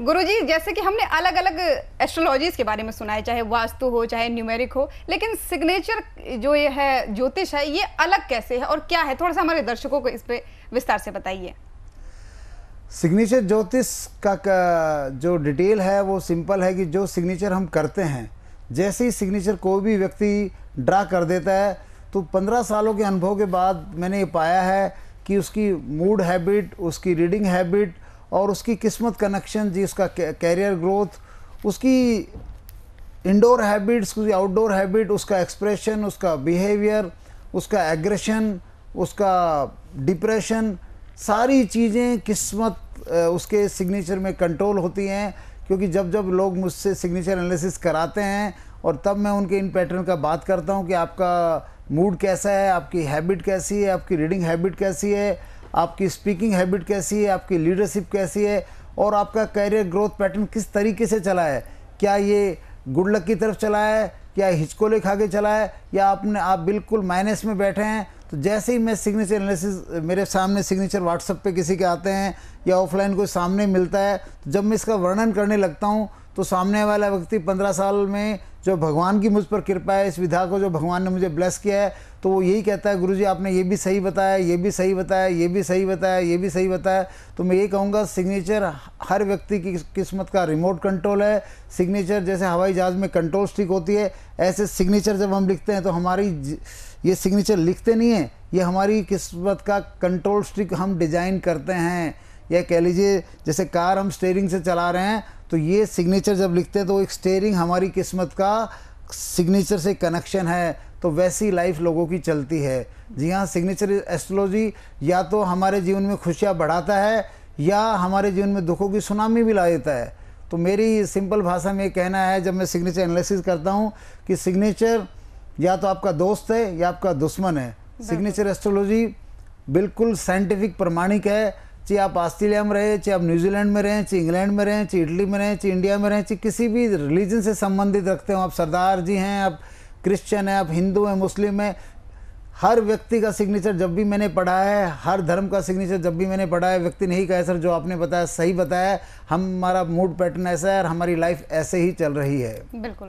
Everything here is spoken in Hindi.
गुरुजी जैसे कि हमने अलग अलग एस्ट्रोलॉजीज के बारे में सुना है चाहे वास्तु हो चाहे न्यूमेरिक हो लेकिन सिग्नेचर जो ये है ज्योतिष है ये अलग कैसे है और क्या है थोड़ा सा हमारे दर्शकों को इस पर विस्तार से बताइए सिग्नेचर ज्योतिष का, का जो डिटेल है वो सिंपल है कि जो सिग्नेचर हम करते हैं जैसे ही सिग्नेचर कोई भी व्यक्ति ड्रा कर देता है तो पंद्रह सालों के अनुभव के बाद मैंने ये पाया है कि उसकी मूड हैबिट उसकी रीडिंग हैबिट और उसकी किस्मत कनेक्शन जी उसका कैरियर ग्रोथ उसकी इंडोर हैबिट्स उसकी आउटडोर हैबिट उसका एक्सप्रेशन उसका बिहेवियर उसका एग्रेशन उसका डिप्रेशन सारी चीज़ें किस्मत उसके सिग्नेचर में कंट्रोल होती हैं क्योंकि जब जब लोग मुझसे सिग्नेचर एनालिसिस कराते हैं और तब मैं उनके इन पैटर्न का बात करता हूँ कि आपका मूड कैसा है आपकी हैबिट कैसी है आपकी रीडिंग हैबिट कैसी है आपकी स्पीकिंग हैबिट कैसी है आपकी लीडरशिप कैसी है और आपका कैरियर ग्रोथ पैटर्न किस तरीके से चला है क्या ये गुड लक की तरफ चला है क्या हिचकोले खा के चला है या आपने आप बिल्कुल माइनस में बैठे हैं तो जैसे ही मैं सिग्नेचर एनालिसिस मेरे सामने सिग्नेचर व्हाट्सअप पे किसी के आते हैं या ऑफलाइन कोई सामने मिलता है तो जब मैं इसका वर्णन करने लगता हूँ तो सामने वाला व्यक्ति पंद्रह साल में जो भगवान की मुझ पर कृपा है इस विधा को जो भगवान ने मुझे ब्लेस किया है तो वो यही कहता है गुरु जी आपने ये भी सही बताया ये भी सही बताया ये भी सही बताया ये भी सही बताया तो मैं ये कहूँगा सिग्नेचर हर व्यक्ति की किस्मत का रिमोट कंट्रोल है सिग्नेचर जैसे हवाई जहाज़ में कंट्रोल स्टिक होती है ऐसे सिग्नेचर जब हम लिखते हैं तो हमारी ये सिग्नेचर लिखते नहीं हैं ये हमारी किस्मत का कंट्रोल स्टिक हम डिज़ाइन करते हैं या कह लीजिए जैसे कार हम स्टेयरिंग से चला रहे हैं तो ये सिग्नेचर जब लिखते हैं तो एक स्टेयरिंग हमारी किस्मत का सिग्नेचर से कनेक्शन है तो वैसी लाइफ लोगों की चलती है जी हाँ सिग्नेचर एस्ट्रोलॉजी या तो हमारे जीवन में खुशियाँ बढ़ाता है या हमारे जीवन में दुखों की सुनामी भी ला देता है तो मेरी सिंपल भाषा में कहना है जब मैं सिग्नेचर एनालिसिस करता हूँ कि सिग्नेचर या तो आपका दोस्त है या आपका दुश्मन है सिग्नेचर एस्ट्रोलॉजी बिल्कुल साइंटिफिक प्रमाणिक है चाहे आप ऑस्ट्रेलिया में रहें चाहे आप न्यूजीलैंड में रहें चाहे इंग्लैंड में रहें चाहे इटली में रहें चाहे इंडिया में रहें चाहे किसी भी रिलीजन से संबंधित रखते हो आप सरदार जी हैं आप क्रिश्चियन हैं आप हिंदू हैं मुस्लिम हैं हर व्यक्ति का सिग्नेचर जब भी मैंने पढ़ा है हर धर्म का सिग्नेचर जब भी मैंने पढ़ा है व्यक्ति नहीं कहा सर जो आपने बताया सही बताया हमारा मूड पैटर्न ऐसा है और हमारी लाइफ ऐसे ही चल रही है बिल्कुल